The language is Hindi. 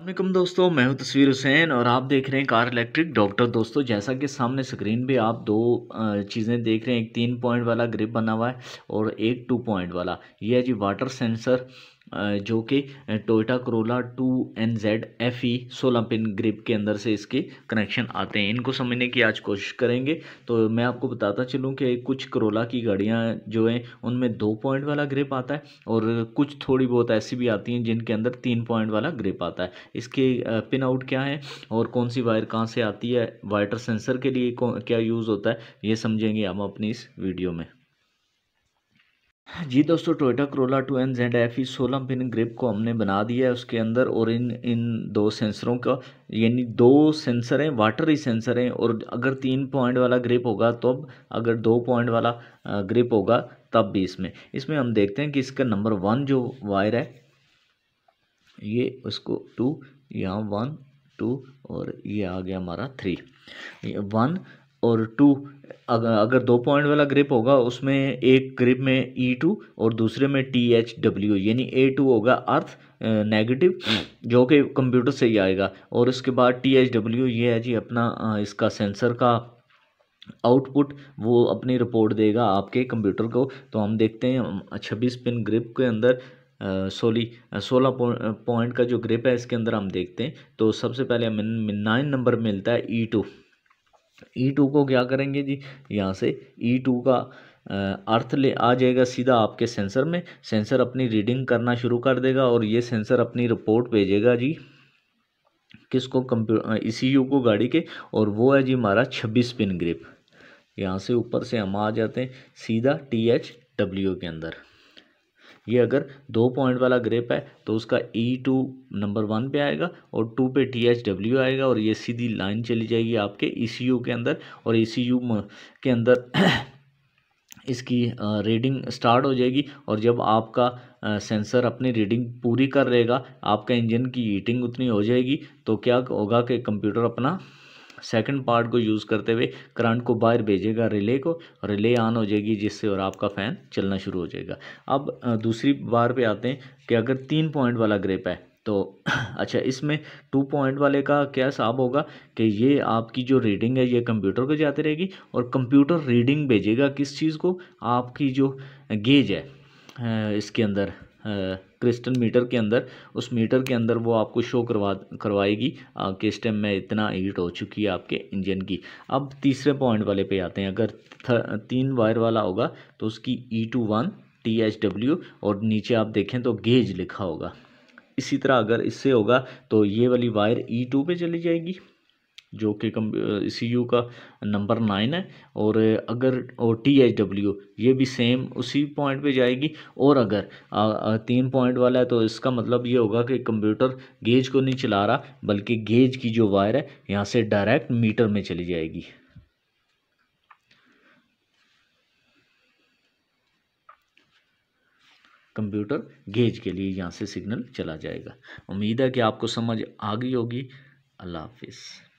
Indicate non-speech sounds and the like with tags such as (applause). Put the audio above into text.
अल्लाम दोस्तों मैं हूं तस्वीर हुसैन और आप देख रहे हैं कार इलेक्ट्रिक डॉक्टर दोस्तों जैसा कि सामने स्क्रीन पे आप दो चीज़ें देख रहे हैं एक तीन पॉइंट वाला ग्रिप बना हुआ है और एक टू पॉइंट वाला ये है जी वाटर सेंसर जो कि Toyota Corolla two N Z F E सोलह पिन ग्रिप के अंदर से इसके कनेक्शन आते हैं इनको समझने की आज कोशिश करेंगे तो मैं आपको बताता चलूँ कि कुछ करोला की गाड़ियाँ जो हैं उनमें दो पॉइंट वाला ग्रिप आता है और कुछ थोड़ी बहुत ऐसी भी आती हैं जिनके अंदर तीन पॉइंट वाला ग्रिप आता है इसके पिन आउट क्या है और कौन सी वायर कहाँ से आती है वाइटर सेंसर के लिए क्या यूज़ होता है ये समझेंगे हम अपनी इस वीडियो में जी दोस्तों Toyota Corolla two N Z F E सोलह पिन ग्रिप को हमने बना दिया है उसके अंदर और इन इन दो सेंसरों का यानी दो सेंसर हैं वाटर ही सेंसर हैं और अगर तीन पॉइंट वाला ग्रिप होगा तब तो अगर दो पॉइंट वाला ग्रिप होगा तब भी इसमें इसमें हम देखते हैं कि इसका नंबर वन जो वायर है ये उसको टू यहाँ वन टू और ये आ गया हमारा थ्री वन और टू अगर दो पॉइंट वाला ग्रिप होगा उसमें एक ग्रिप में ई e टू और दूसरे में टी एच डब्ल्यू यानी ए टू होगा अर्थ नेगेटिव हम्म। जो कि कंप्यूटर से ही आएगा और उसके बाद टी एच डब्ल्यू ये है जी अपना इसका सेंसर का आउटपुट वो अपनी रिपोर्ट देगा आपके कंप्यूटर को तो हम देखते हैं छब्बीस पिन ग्रिप के अंदर सोली सोलह पॉइंट का जो ग्रिप है इसके अंदर हम देखते हैं तो सबसे पहले हमें नाइन नंबर मिलता है E e two E e two को क्या करेंगे जी यहाँ से ई e टू का अर्थ ले आ जाएगा सीधा आपके सेंसर में सेंसर अपनी रीडिंग करना शुरू कर देगा और ये सेंसर अपनी रिपोर्ट भेजेगा जी किसको कंप्यूटर ई यू को गाड़ी के और वो है जी हमारा छब्बीस पिन ग्रिप यहाँ से ऊपर से हम आ जाते हैं सीधा टी एच डब्ल्यू के अंदर ये अगर दो पॉइंट वाला ग्रेप है तो उसका ई टू नंबर वन पे आएगा और टू पे टी एच डब्ल्यू आएगा और ये सीधी लाइन चली जाएगी आपके ई सी यू के अंदर और ई सी यू के अंदर (clears throat) इसकी रीडिंग स्टार्ट हो जाएगी और जब आपका सेंसर अपनी रीडिंग पूरी कर लेगा आपका इंजन की हीटिंग उतनी हो जाएगी तो क्या होगा कि कंप्यूटर अपना सेकंड पार्ट को यूज़ करते हुए करंट को बाहर भेजेगा रिले को रिले ऑन हो जाएगी जिससे और आपका फ़ैन चलना शुरू हो जाएगा अब दूसरी बार पे आते हैं कि अगर तीन पॉइंट वाला ग्रिप है तो (clears throat) अच्छा इसमें टू पॉइंट वाले का क्या हिसाब होगा कि ये आपकी जो रीडिंग है ये कंप्यूटर को जाती रहेगी और कंप्यूटर रीडिंग भेजेगा किस चीज़ को आपकी जो गेज है इसके अंदर क्रिस्टल मीटर के अंदर उस मीटर के अंदर वो आपको शो करवा करवाएगी कि इस टाइम में इतना हीट हो चुकी है आपके इंजन की अब तीसरे पॉइंट वाले पे आते हैं अगर तीन वायर वाला होगा तो उसकी E two one T H W और नीचे आप देखें तो गेज लिखा होगा इसी तरह अगर इससे होगा तो ये वाली वायर ई e टू पे चली जाएगी जो कि कम सी यू का नंबर नाइन है और अगर और टी एच डब्ल्यू ये भी सेम उसी पॉइंट पे जाएगी और अगर आ, आ, तीन पॉइंट वाला है तो इसका मतलब ये होगा कि कंप्यूटर गेज को नहीं चला रहा बल्कि गेज की जो वायर है यहाँ से डायरेक्ट मीटर में चली जाएगी कंप्यूटर गेज के लिए यहाँ से सिग्नल चला जाएगा उम्मीद है कि आपको समझ आ गई होगी अल्लाह हाफिज़